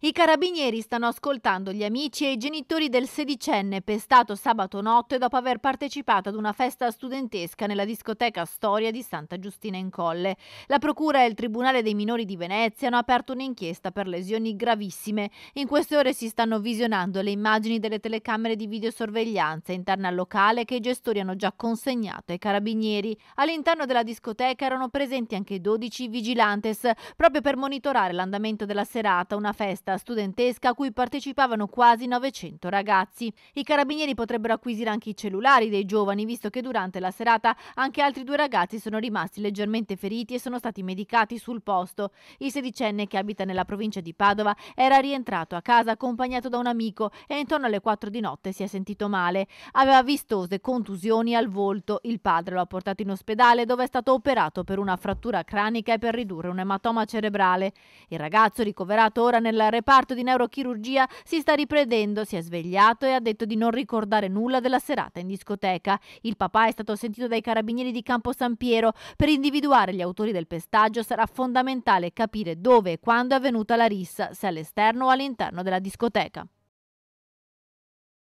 I carabinieri stanno ascoltando gli amici e i genitori del sedicenne pestato sabato notte dopo aver partecipato ad una festa studentesca nella discoteca Storia di Santa Giustina in Colle. La Procura e il Tribunale dei Minori di Venezia hanno aperto un'inchiesta per lesioni gravissime. In queste ore si stanno visionando le immagini delle telecamere di videosorveglianza interne al locale che i gestori hanno già consegnato ai carabinieri. All'interno della discoteca erano presenti anche 12 vigilantes proprio per monitorare l'andamento della serata, una festa festa studentesca a cui partecipavano quasi 900 ragazzi. I carabinieri potrebbero acquisire anche i cellulari dei giovani, visto che durante la serata anche altri due ragazzi sono rimasti leggermente feriti e sono stati medicati sul posto. Il sedicenne che abita nella provincia di Padova era rientrato a casa accompagnato da un amico e intorno alle 4 di notte si è sentito male. Aveva vistose contusioni al volto. Il padre lo ha portato in ospedale dove è stato operato per una frattura cranica e per ridurre un ematoma cerebrale. Il ragazzo ricoverato ora nella reazione, reparto di neurochirurgia si sta riprendendo, si è svegliato e ha detto di non ricordare nulla della serata in discoteca. Il papà è stato sentito dai carabinieri di Campo San Piero. Per individuare gli autori del pestaggio sarà fondamentale capire dove e quando è avvenuta la rissa, se all'esterno o all'interno della discoteca.